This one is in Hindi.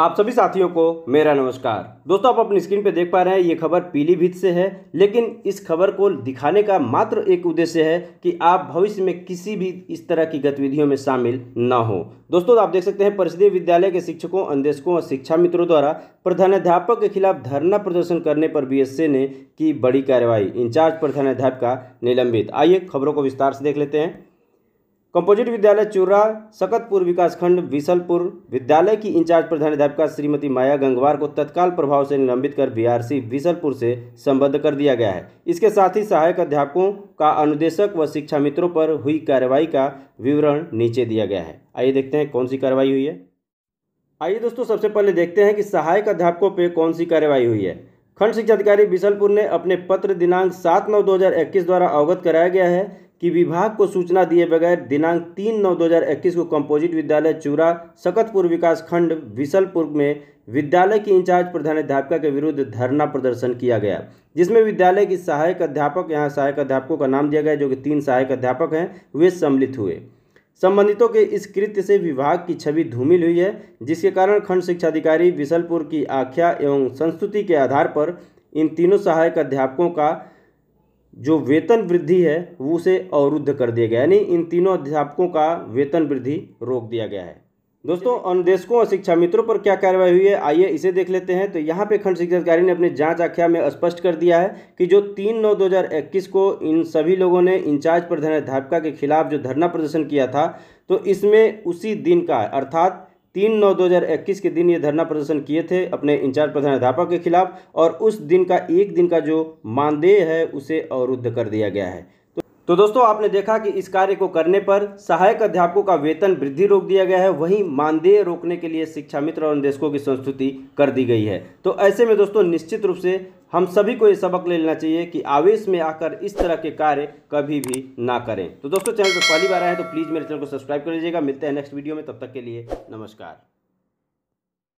आप सभी साथियों को मेरा नमस्कार दोस्तों आप अपनी स्क्रीन पे देख पा रहे हैं ये खबर पीलीभीत से है लेकिन इस खबर को दिखाने का मात्र एक उद्देश्य है कि आप भविष्य में किसी भी इस तरह की गतिविधियों में शामिल ना हो दोस्तों आप देख सकते हैं परिषदीय विद्यालय के शिक्षकों अंदेशकों और शिक्षा मित्रों द्वारा प्रधानाध्यापक के खिलाफ धरना प्रदर्शन करने पर बी ने की बड़ी कार्रवाई इंचार्ज प्रधानाध्यापक निलंबित आइए खबरों को विस्तार से देख लेते हैं कंपोजिट विद्यालय चूरा सकतपुर विकासखंड विसलपुर विद्यालय की इंचार्ज प्रधान अध्यापिका श्रीमती माया गंगवार को तत्काल प्रभाव से निलंबित कर बीआरसी विसलपुर से संबद्ध कर दिया गया है इसके साथ ही सहायक अध्यापकों का अनुदेशक व शिक्षा मित्रों पर हुई कार्रवाई का विवरण नीचे दिया गया है आइए देखते हैं कौन सी कार्रवाई हुई है आइए दोस्तों सबसे पहले देखते हैं कि सहायक अध्यापकों पर कौन सी कार्रवाई हुई है खंड शिक्षा अधिकारी बिसलपुर ने अपने पत्र दिनांक सात नौ दो द्वारा अवगत कराया गया है कि विभाग को सूचना दिए बगैर दिनांक तीन नौ दो को कंपोजिट विद्यालय चूरा सकतपुर विकास खंड विशलपुर में विद्यालय की इंचार्ज प्रधानाध्यापिका के विरुद्ध धरना प्रदर्शन किया गया जिसमें विद्यालय की सहायक अध्यापक यहाँ सहायक अध्यापकों का नाम दिया गया जो कि तीन सहायक अध्यापक हैं वे सम्मिलित हुए संबंधितों के इस कृत्य से विभाग की छवि धूमिल हुई है जिसके कारण खंड शिक्षा अधिकारी विसलपुर की आख्या एवं संस्तुति के आधार पर इन तीनों सहायक अध्यापकों का जो वेतन वृद्धि है वो उसे अवरुद्ध कर दिया गया यानी इन तीनों अध्यापकों का वेतन वृद्धि रोक दिया गया है दोस्तों अनुदेशकों और शिक्षा मित्रों पर क्या कार्रवाई हुई है आइए इसे देख लेते हैं तो यहाँ पे खंड शिक्षा अधिकारी ने अपने जांच आख्या में स्पष्ट कर दिया है कि जो तीन नौ 2021 को इन सभी लोगों ने इंचार्ज प्रधानाध्यापिका के खिलाफ जो धरना प्रदर्शन किया था तो इसमें उसी दिन का अर्थात तीन नौ 2021 के दिन ये धरना प्रदर्शन किए थे अपने इंचार्ज प्रधान अध्यापक के खिलाफ और उस दिन का एक दिन का जो मानदेय है उसे अवरुद्ध कर दिया गया है तो दोस्तों आपने देखा कि इस कार्य को करने पर सहायक अध्यापकों का वेतन वृद्धि रोक दिया गया है वहीं मानदेय रोकने के लिए शिक्षा मित्र और निदेशकों की संस्तुति कर दी गई है तो ऐसे में दोस्तों निश्चित रूप से हम सभी को ये सबक ले लेना चाहिए कि आवेश में आकर इस तरह के कार्य कभी भी ना करें तो दोस्तों चैनल पर पहली बार आए तो प्लीज़ मेरे चैनल को सब्सक्राइब कर लीजिएगा मिलते हैं नेक्स्ट वीडियो में तब तक के लिए नमस्कार